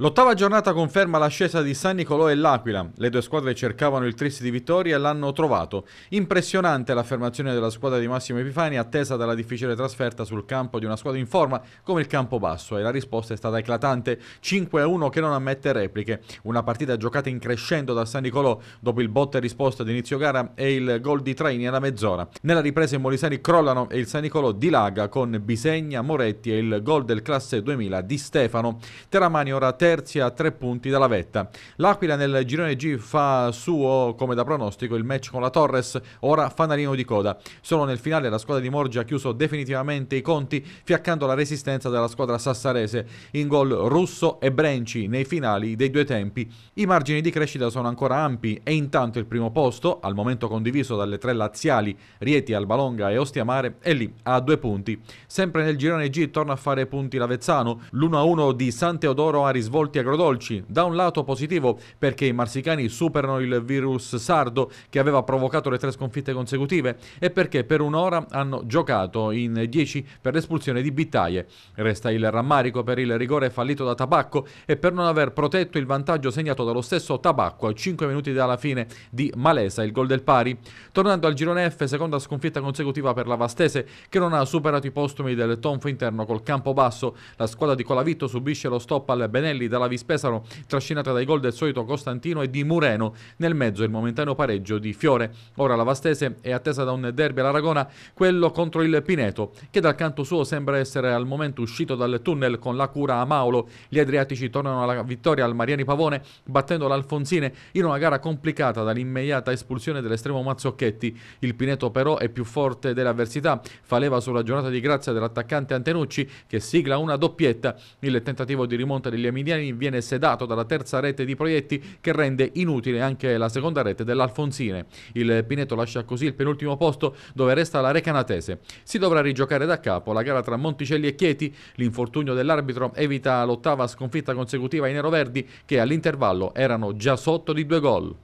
L'ottava giornata conferma l'ascesa di San Nicolò e L'Aquila. Le due squadre cercavano il tris di vittoria e l'hanno trovato. Impressionante l'affermazione della squadra di Massimo Epifani, attesa dalla difficile trasferta sul campo di una squadra in forma come il Campobasso. E la risposta è stata eclatante: 5-1 che non ammette repliche. Una partita giocata in crescendo da San Nicolò dopo il botte e risposta di inizio gara e il gol di Traini alla mezz'ora. Nella ripresa i Molisani crollano e il San Nicolò dilaga con Bisegna, Moretti e il gol del classe 2000 di Stefano. Teramani ora terra terzi a tre punti dalla vetta. L'Aquila nel girone G fa suo, come da pronostico, il match con la Torres, ora fanalino di coda. Solo nel finale la squadra di Morgia ha chiuso definitivamente i conti, fiaccando la resistenza della squadra sassarese in gol Russo e Brenci nei finali dei due tempi. I margini di crescita sono ancora ampi e intanto il primo posto, al momento condiviso dalle tre laziali Rieti, Albalonga e Ostiamare, è lì a due punti. Sempre nel girone G torna a fare punti l'Avezzano, l'1-1 di San Teodoro ha risvolto raccolti agrodolci. Da un lato positivo perché i marsicani superano il virus sardo che aveva provocato le tre sconfitte consecutive e perché per un'ora hanno giocato in 10 per l'espulsione di Bittaie. Resta il rammarico per il rigore fallito da Tabacco e per non aver protetto il vantaggio segnato dallo stesso Tabacco a 5 minuti dalla fine di Malesa, il gol del pari. Tornando al girone F, seconda sconfitta consecutiva per la Vastese che non ha superato i postumi del tonfo interno col campo basso. La squadra di Colavitto subisce lo stop al Benelli Dalavi Pesaro, trascinata dai gol del solito Costantino e di Mureno, nel mezzo il momentaneo pareggio di Fiore. Ora la Vastese è attesa da un derby all'Aragona, quello contro il Pineto, che dal canto suo sembra essere al momento uscito dal tunnel con la cura a Maolo. Gli Adriatici tornano alla vittoria al Mariani Pavone, battendo l'Alfonsine in una gara complicata dall'immediata espulsione dell'estremo Mazzocchetti. Il Pineto però è più forte dell'avversità, fa leva sulla giornata di grazia dell'attaccante Antenucci, che sigla una doppietta. Il tentativo di rimonta degli Emidiani Fabiani viene sedato dalla terza rete di proietti che rende inutile anche la seconda rete dell'Alfonsine. Il Pineto lascia così il penultimo posto dove resta la Recanatese. Si dovrà rigiocare da capo la gara tra Monticelli e Chieti. L'infortunio dell'arbitro evita l'ottava sconfitta consecutiva ai neroverdi che all'intervallo erano già sotto di due gol.